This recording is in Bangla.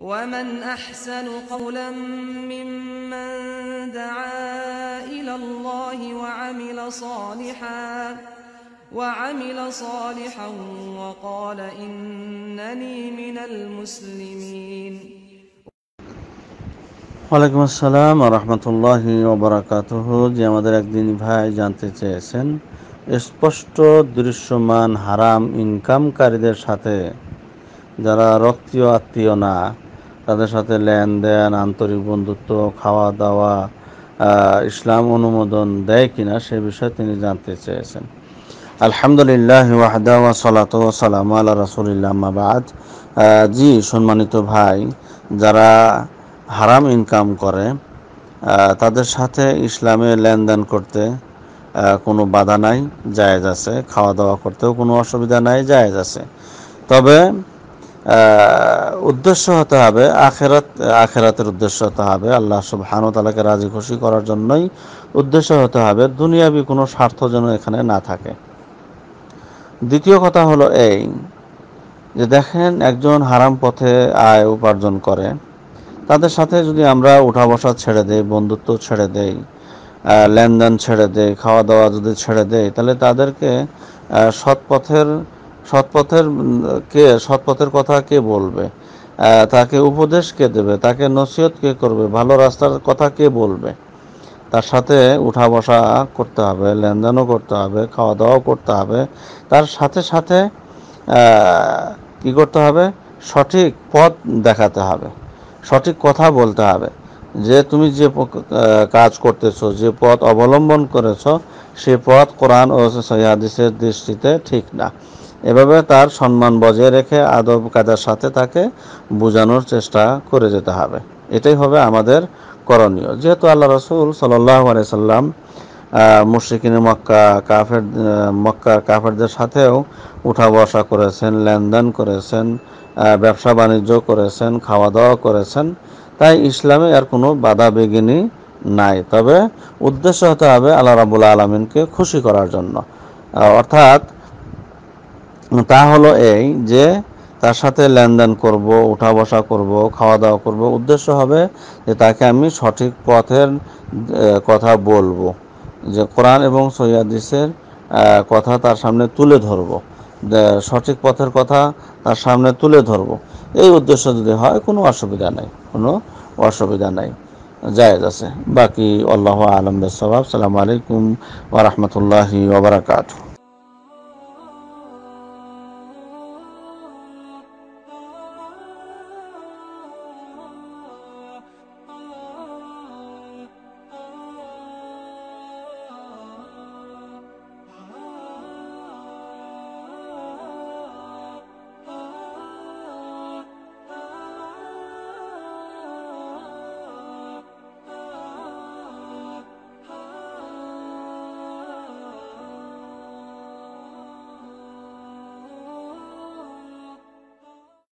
ومن أحسن قولا ممن دعا إلى الله وعمل صالحا وعمل صالحا وقال إنني من المسلمين ওয়ালাইকুম আসসালাম রহমতুল্লাহ ওবরাকাতহ যে আমাদের একদিন ভাই জানতে চেয়েছেন স্পষ্ট দৃশ্যমান হারাম ইনকামকারীদের সাথে যারা রক্তীয় আত্মীয় না তাদের সাথে লেনদেন আন্তরিক বন্ধুত্ব খাওয়া দাওয়া ইসলাম অনুমোদন দেয় কিনা সে বিষয়ে তিনি জানতে চেয়েছেন আলহামদুলিল্লাহ ওয়াহদা ওয়া সালাত ওয়া সালাম আলা রাসূলিল্লাহ মাবাদ জি সম্মানিত ভাই যারা হারাম ইনকাম করে তাদের সাথে ইসলামে লেনদেন করতে কোনো বাধা নাই জায়েজ আছে খাওয়া দাওয়া করতেও কোনো অসুবিধা নাই জায়েজ আছে তবে উদ্দেশ্য হতে হবে আখেরাত আখেরাতের উদ্দেশ্য হতে হবে আল্লাহ সুবহানু তালাকে রাজি খুশি করার জন্যই উদ্দেশ্য হতে হবে দুনিয়াবি কোনো স্বার্থ যেন এখানে না থাকে দ্বিতীয় কথা হলো এই যে দেখেন একজন হারাম পথে আয় উপার্জন করে তাদের সাথে যদি আমরা উঠা বসা ছেড়ে দেই বন্ধুত্ব ছেড়ে দেই লেনদেন ছেড়ে দেই খাওয়া দাওয়া যদি ছেড়ে দেই তাহলে তাদেরকে সৎ পথের সৎপথের কে সৎপথের কথা কে বলবে তাকে উপদেশ কে দেবে তাকে নসিহত কে করবে ভালো রাস্তার কথা কে বলবে তার সাথে উঠা বসা করতে হবে লেনদেনও করতে হবে খাওয়া দাওয়াও করতে হবে তার সাথে সাথে কি করতে হবে সঠিক পথ দেখাতে হবে সঠিক কথা বলতে হবে যে তুমি যে কাজ করতেছো যে পথ অবলম্বন করেছ সে পথ কোরআন ও সহিদের দৃষ্টিতে ঠিক না এভাবে তার সম্মান বজায় রেখে আদব কাদার সাথে তাকে বোঝানোর চেষ্টা করে যেতে হবে এটাই হবে আমাদের করণীয় যেহেতু আল্লাহ রসুল সাল্লাহ সাল্লাম মুশ্রিকিন মক্কা কাফের মক্কার কাফেরদের সাথেও উঠা বসা করেছেন লেনদেন করেছেন ব্যবসা বাণিজ্য করেছেন খাওয়া দাওয়া করেছেন তাই ইসলামে আর কোনো বাধা বেগিনি নাই তবে উদ্দেশ্য হতে হবে আল্লাহ রাবুল আলমিনকে খুশি করার জন্য অর্থাৎ তা হলো এই যে তার সাথে লেনদেন করব উঠা বসা করব খাওয়া দাওয়া করব উদ্দেশ্য হবে যে তাকে আমি সঠিক পথের কথা বলবো যে কোরআন এবং সৈয়াদিসের কথা তার সামনে তুলে ধরব সঠিক পথের কথা তার সামনে তুলে ধরব এই উদ্দেশ্য যদি হয় কোনো অসুবিধা নাই কোনো অসুবিধা নাই জায়েজ আছে বাকি আল্লাহ আলম সবাব সালাম আলাইকুম ওরহমতুল্লাহি ওবরাকাতু